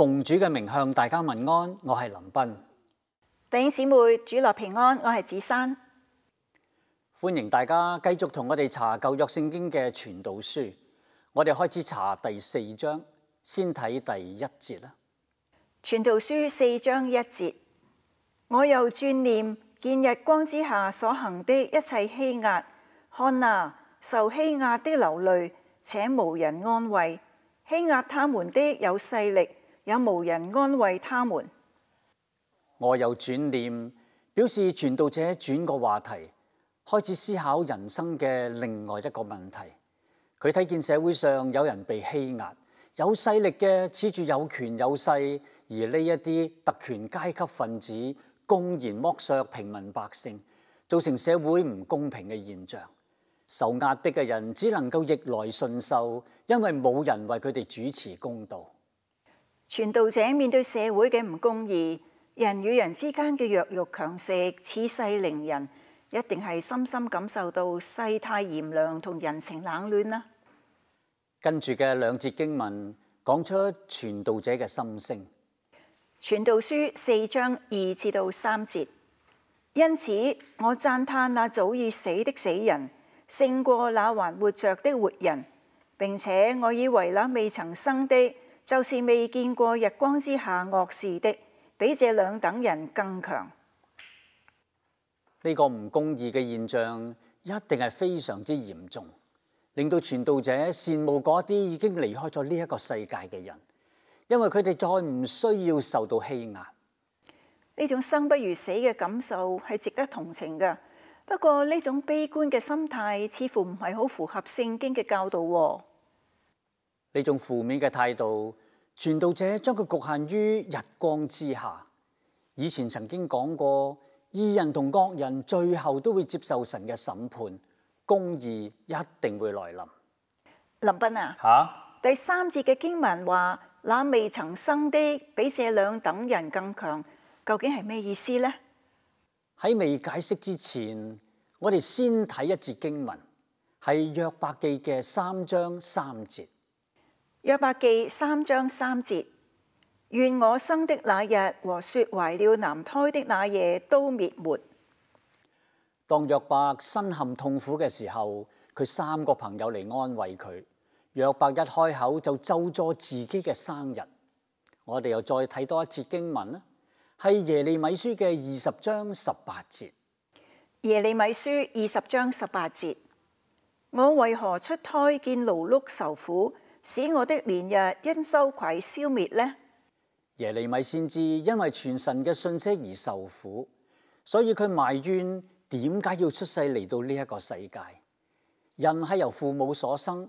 奉主嘅名向大家问安，我系林斌。弟兄姊妹，主来平安，我系子珊。欢迎大家继续同我哋查旧约圣经嘅传道书，我哋开始查第四章，先睇第一节啦。传道书四章一节，我又转念见日光之下所行的一切欺压，看啊受欺压的流泪，且无人安慰，欺压他们的有势力。也无人安慰他们。我又转念，表示传道者转个话题，开始思考人生嘅另外一个问题。佢睇见社会上有人被欺压，有势力嘅恃住有权有势，而呢一啲特权阶级分子公然剥削平民百姓，造成社会唔公平嘅现象。受压迫嘅人只能够逆来顺受，因为冇人为佢哋主持公道。传道者面对社会嘅唔公义、人与人之间嘅弱肉强食、此世凌人，一定系深深感受到世态炎凉同人情冷暖啦。跟住嘅两节经文，讲出传道者嘅心声。传道书四章二至到三节，因此我赞叹那早已死的死人胜过那还活着的活人，并且我以为那未曾生的。就是未见过日光之下恶事的，比这两等人更强。呢个唔公义嘅现象一定系非常之严重，令到传道者羡慕嗰啲已经离开咗呢一个世界嘅人，因为佢哋再唔需要受到欺压。呢种生不如死嘅感受系值得同情嘅，不过呢种悲观嘅心态似乎唔系好符合圣经嘅教导。呢种负面嘅态度。传道者将佢局限于日光之下。以前曾经讲过，异人同恶人最后都会接受神嘅审判，公义一定会来临。林斌啊，吓第三节嘅经文话，那未曾生的比这两等人更强，究竟系咩意思呢？喺未解释之前，我哋先睇一节经文，系约伯记嘅三章三节。约伯记三章三节，愿我生的那日和说怀了男胎的那夜都灭没。当约伯身陷痛苦嘅时候，佢三个朋友嚟安慰佢。约伯一开口就咒咗自己嘅生日。我哋又再睇多一节经文啦，系耶利米书嘅二十章十八节。耶利米书二十章十八节，我为何出胎见劳碌受苦？使我的年日因羞愧消灭呢？耶利米先知因为全神嘅信息而受苦，所以佢埋怨点解要出世嚟到呢一个世界？人系由父母所生，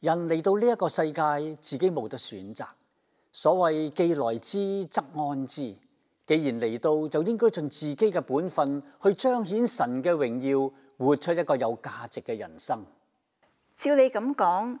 人嚟到呢一个世界，自己冇得选择。所谓既来之则安之，既然嚟到，就应该尽自己嘅本分去彰显神嘅荣耀，活出一个有价值嘅人生。照你咁讲。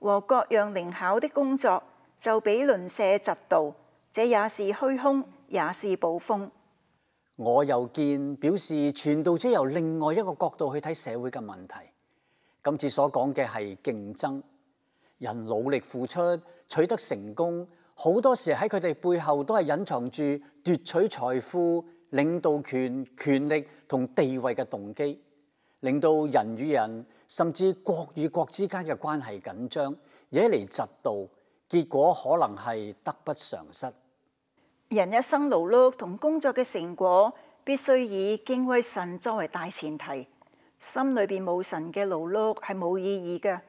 和各樣靈巧的工作就比鄰舍嫉妒，這也是虛空，也是暴風。我有見表示傳道者由另外一個角度去睇社會嘅問題。今次所講嘅係競爭，人努力付出取得成功，好多時喺佢哋背後都係隱藏住奪取財富、領導權、權力同地位嘅動機，令到人與人。甚至国与国之间嘅关系紧张，惹嚟嫉妒，结果可能系得不偿失。人一生劳碌同工作嘅成果，必须以敬畏神作为大前提。心里边冇神嘅劳碌系冇意义嘅。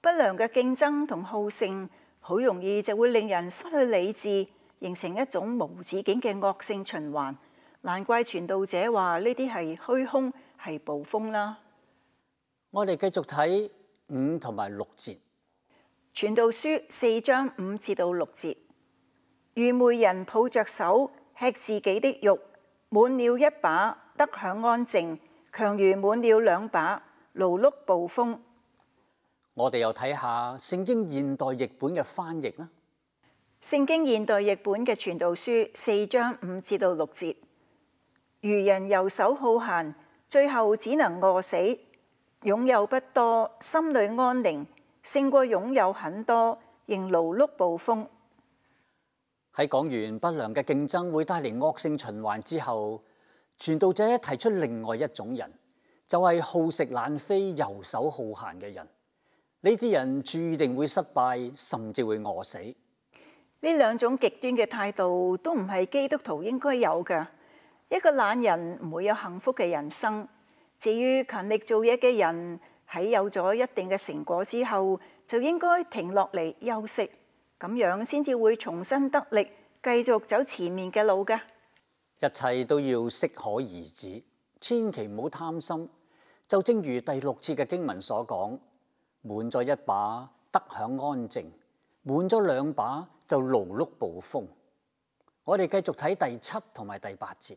不良嘅竞争同好胜，好容易就会令人失去理智，形成一种无止境嘅恶性循环。难怪传道者话呢啲系虚空，系暴风啦。我哋繼續睇五同埋六節《傳道書》四章五至到六節。愚昧人抱着手吃自己的肉，滿了一把得享安靜；強如滿了兩把，勞碌暴風。我哋又睇下聖經現代译本嘅翻譯啦。聖經現代译本嘅《傳道書》四章五至到六節。愚人游手好閒，最後只能餓死。拥有不多，心里安宁，胜过拥有很多，仍劳碌暴风。喺讲完不良嘅竞争会带嚟恶性循环之后，传道者提出另外一种人，就系好食懒非，游手好闲嘅人。呢啲人注定会失败，甚至会饿死。呢两种极端嘅态度都唔系基督徒应该有嘅。一个懒人唔会有幸福嘅人生。至於勤力做嘢嘅人喺有咗一定嘅成果之後，就應該停落嚟休息，咁樣先至會重新得力，繼續走前面嘅路嘅。一切都要適可而止，千祈唔好貪心。就正如第六次嘅經文所講：，滿咗一把得享安靜，滿咗兩把就勞碌暴風。我哋繼續睇第七同埋第八節。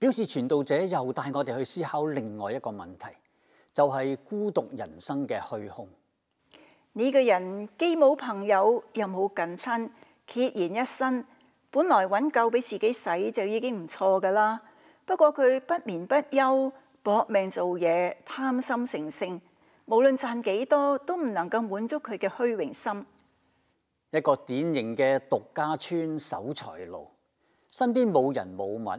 表示传道者又带我哋去思考另外一个问题，就系孤独人生嘅虚空。呢个人既冇朋友又冇近亲，孑然一身，本来揾够俾自己使就已经唔错噶啦。不过佢不眠不休搏命做嘢，贪心成性，无论赚几多都唔能够满足佢嘅虚荣心。一个典型嘅独家村守财奴，身边冇人冇物。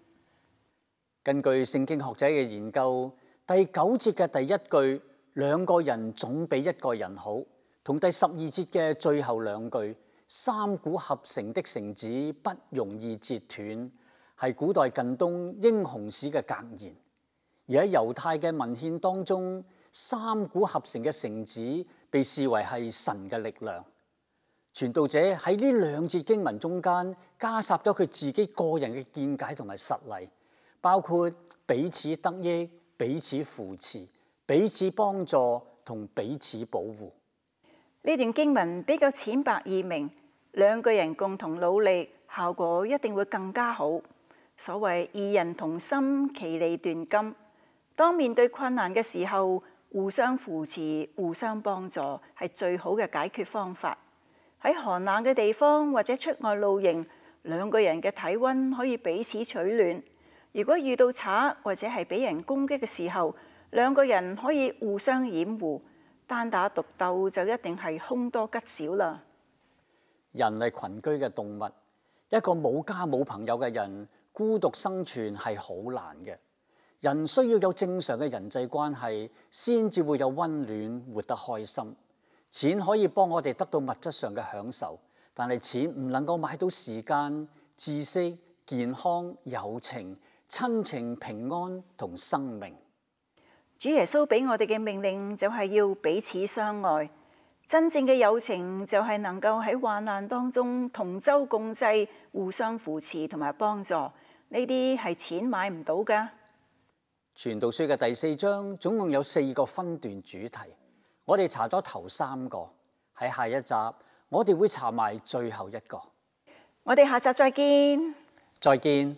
根据圣经学者嘅研究，第九节嘅第一句，两个人总比一个人好，同第十二节嘅最后两句，三股合成的绳子不容易折断，系古代近东英雄史嘅格言。而喺犹太嘅文献当中，三股合成嘅绳子被视为系神嘅力量。传道者喺呢两节经文中间加插咗佢自己个人嘅见解同埋实例。包括彼此得益、彼此扶持、彼此幫助同彼此保護。呢段經文比較淺白易明，兩個人共同努力，效果一定會更加好。所謂二人同心，其利斷金。當面對困難嘅時候，互相扶持、互相幫助係最好嘅解決方法。喺寒冷嘅地方或者出外露營，兩個人嘅體温可以彼此取暖。如果遇到賊或者係俾人攻擊嘅時候，兩個人可以互相掩護，單打獨鬥就一定係凶多吉少啦。人係群居嘅動物，一個冇家冇朋友嘅人，孤獨生存係好難嘅。人需要有正常嘅人際關係，先至會有温暖，活得開心。錢可以幫我哋得到物質上嘅享受，但係錢唔能夠買到時間、知識、健康、友情。亲情、平安同生命。主耶稣俾我哋嘅命令就系要彼此相爱。真正嘅友情就系能够喺患难当中同舟共济、互相扶持同埋帮助。呢啲系钱买唔到噶。全道书嘅第四章总共有四个分段主题，我哋查咗头三个，喺下一集我哋会查埋最后一个。我哋下集再见。再见。